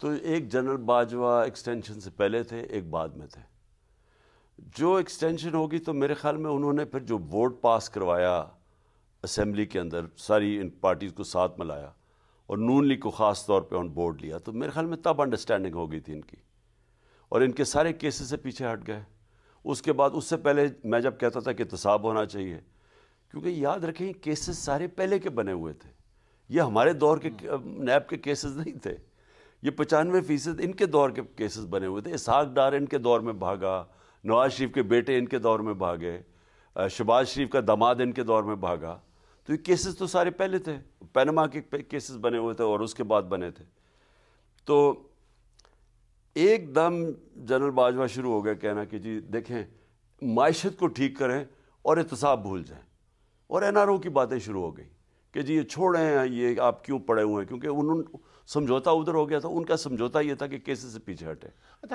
तो एक general Bajwa extension से पहले थे एक बाद में थे जो एक्सटेंशन होगी तो मेरे ख्याल में उन्होंने फिर जो वोट पास करवाया असम्बली के अंदर सारी इन पार्टीज़ को साथ में लाया और नून लीग को ख़ास तौर पे ऑन बोर्ड लिया तो मेरे ख्याल में तब अंडरस्टैंडिंग हो गई थी इनकी और इनके सारे केसेस से पीछे हट गए उसके बाद उससे पहले मैं जब कहता था कि तसाब होना चाहिए क्योंकि याद रखें केसेस सारे पहले के बने हुए थे ये हमारे दौर के नैब के केसेस नहीं थे ये पचानवे फीसद इनके दौर के केसेस बने हुए थे इसहाक डार इनके दौर में भागा नवाज शरीफ के बेटे इनके दौर में भागे शबाज शरीफ का दामाद इनके दौर में भागा तो ये केसेस तो सारे पहले थे पैनमा के केसेस बने हुए थे और उसके बाद बने थे तो एकदम जनरल बाजवा शुरू हो गया कहना कि जी देखें मायशत को ठीक करें और एहतसाब भूल जाएं और एनआरओ की बातें शुरू हो गई कि जी ये छोड़ रहे हैं ये आप क्यों पड़े हुए हैं क्योंकि उन्होंने समझौता उधर हो गया था उनका समझौता ये था कि केसेस से पीछे हटे